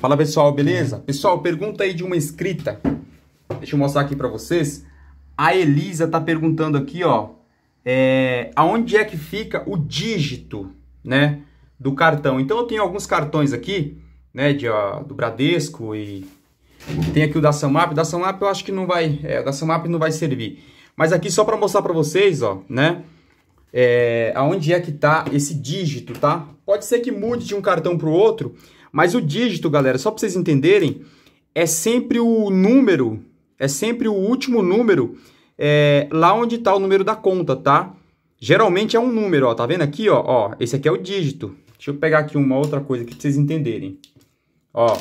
Fala pessoal, beleza? Uhum. Pessoal, pergunta aí de uma escrita. Deixa eu mostrar aqui para vocês. A Elisa tá perguntando aqui, ó, é, aonde é que fica o dígito, né, do cartão? Então eu tenho alguns cartões aqui, né, de, ó, do Bradesco e tem aqui o da Samap. da Samap eu acho que não vai, é, o da Samap não vai servir. Mas aqui só para mostrar para vocês, ó, né, é, aonde é que tá esse dígito, tá? Pode ser que mude de um cartão para o outro, mas o dígito, galera, só para vocês entenderem, é sempre o número, é sempre o último número é, lá onde está o número da conta, tá? Geralmente é um número, ó, tá vendo aqui, ó, ó, esse aqui é o dígito. Deixa eu pegar aqui uma outra coisa aqui para vocês entenderem. Ó,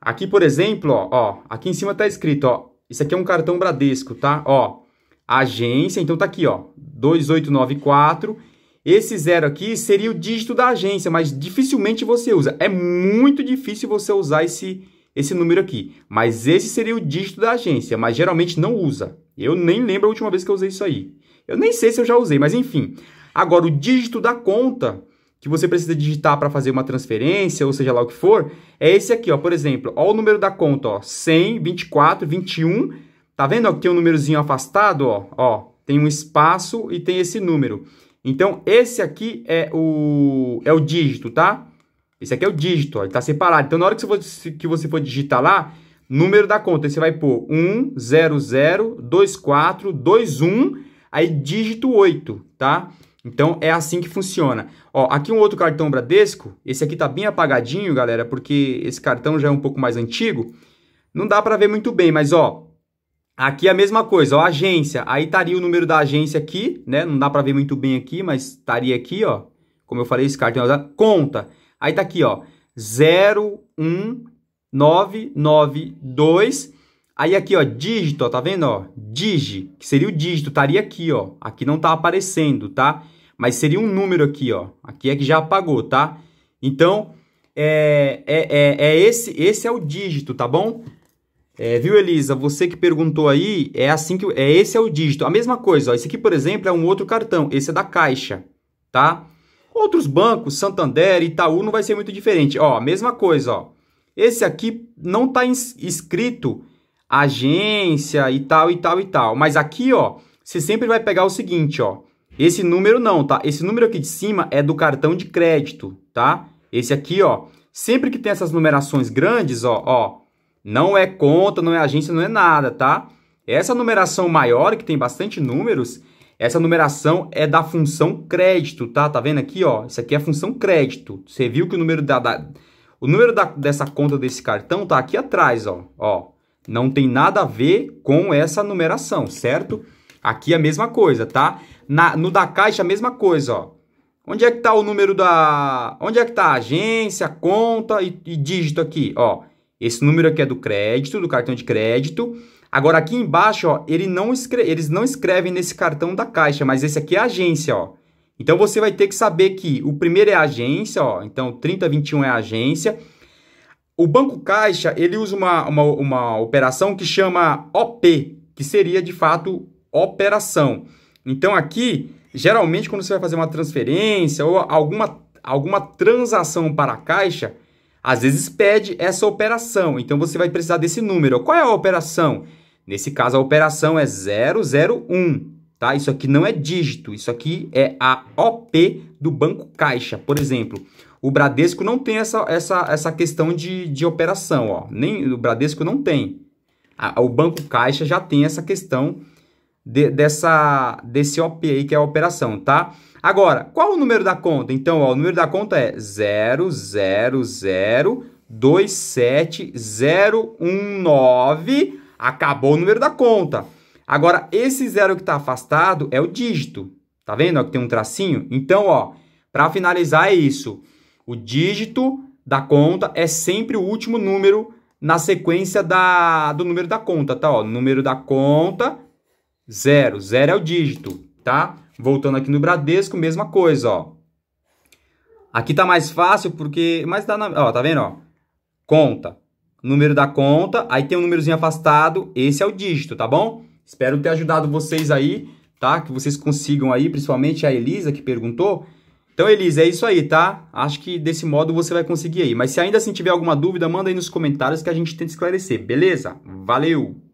aqui, por exemplo, ó, ó, aqui em cima tá escrito, ó, isso aqui é um cartão Bradesco, tá? Ó, agência, então tá aqui, ó, 2894 esse zero aqui seria o dígito da agência, mas dificilmente você usa. É muito difícil você usar esse, esse número aqui. Mas esse seria o dígito da agência, mas geralmente não usa. Eu nem lembro a última vez que eu usei isso aí. Eu nem sei se eu já usei, mas enfim. Agora, o dígito da conta que você precisa digitar para fazer uma transferência, ou seja lá o que for, é esse aqui, ó. Por exemplo, Olha o número da conta, ó, 100, 24, 21. Tá vendo ó, que tem um númerozinho afastado, ó? Ó, tem um espaço e tem esse número. Então, esse aqui é o, é o dígito, tá? Esse aqui é o dígito, ó, ele tá separado. Então, na hora que você, for, que você for digitar lá, número da conta, você vai pôr 1, 0, 0, 2, 4, 2, 1, aí dígito 8, tá? Então, é assim que funciona. Ó, aqui um outro cartão Bradesco, esse aqui tá bem apagadinho, galera, porque esse cartão já é um pouco mais antigo. Não dá para ver muito bem, mas ó, Aqui é a mesma coisa, ó, agência. Aí estaria o número da agência aqui, né? Não dá para ver muito bem aqui, mas estaria aqui, ó. Como eu falei, esse cartão é conta. Aí tá aqui, ó, 01992. Aí aqui, ó, dígito, ó, tá vendo, ó? Digi, que seria o dígito, estaria aqui, ó. Aqui não tá aparecendo, tá? Mas seria um número aqui, ó. Aqui é que já apagou, tá? Então, é, é, é, é esse, esse é o dígito, tá bom? É, viu, Elisa? Você que perguntou aí, é assim que é esse é o dígito. A mesma coisa, ó, esse aqui, por exemplo, é um outro cartão. Esse é da Caixa, tá? Outros bancos, Santander, Itaú, não vai ser muito diferente. Ó, mesma coisa, ó. Esse aqui não tá escrito agência e tal e tal e tal, mas aqui, ó, você sempre vai pegar o seguinte, ó. Esse número não, tá? Esse número aqui de cima é do cartão de crédito, tá? Esse aqui, ó, sempre que tem essas numerações grandes, ó, ó, não é conta, não é agência, não é nada, tá? Essa numeração maior, que tem bastante números, essa numeração é da função crédito, tá? Tá vendo aqui, ó? Isso aqui é a função crédito. Você viu que o número da, da o número da, dessa conta desse cartão tá aqui atrás, ó. ó. Não tem nada a ver com essa numeração, certo? Aqui é a mesma coisa, tá? Na, no da caixa a mesma coisa, ó. Onde é que tá o número da... Onde é que tá a agência, conta e, e dígito aqui, ó. Esse número aqui é do crédito, do cartão de crédito. Agora aqui embaixo, ó, ele não eles não escrevem nesse cartão da Caixa, mas esse aqui é agência, ó. Então você vai ter que saber que o primeiro é agência, ó. Então 3021 é agência. O Banco Caixa, ele usa uma, uma, uma operação que chama OP, que seria de fato operação. Então aqui, geralmente quando você vai fazer uma transferência ou alguma, alguma transação para a Caixa, às vezes pede essa operação, então você vai precisar desse número. Qual é a operação? Nesse caso, a operação é 001, tá? Isso aqui não é dígito, isso aqui é a OP do Banco Caixa, por exemplo. O Bradesco não tem essa, essa, essa questão de, de operação, ó. Nem, o Bradesco não tem. A, o Banco Caixa já tem essa questão de, dessa, desse OP aí, que é a operação, tá? Agora, qual o número da conta? Então, ó, o número da conta é 00027019. Acabou o número da conta. Agora, esse zero que está afastado é o dígito. Tá vendo ó, que tem um tracinho? Então, ó, para finalizar é isso. O dígito da conta é sempre o último número na sequência da, do número da conta, tá? Ó, número da conta zero. Zero é o dígito, tá? Voltando aqui no Bradesco, mesma coisa, ó. Aqui tá mais fácil porque... Mas tá na... Ó, tá vendo, ó? Conta. Número da conta, aí tem um númerozinho afastado, esse é o dígito, tá bom? Espero ter ajudado vocês aí, tá? Que vocês consigam aí, principalmente a Elisa que perguntou. Então, Elisa, é isso aí, tá? Acho que desse modo você vai conseguir aí. Mas se ainda assim tiver alguma dúvida, manda aí nos comentários que a gente tenta esclarecer, beleza? Valeu!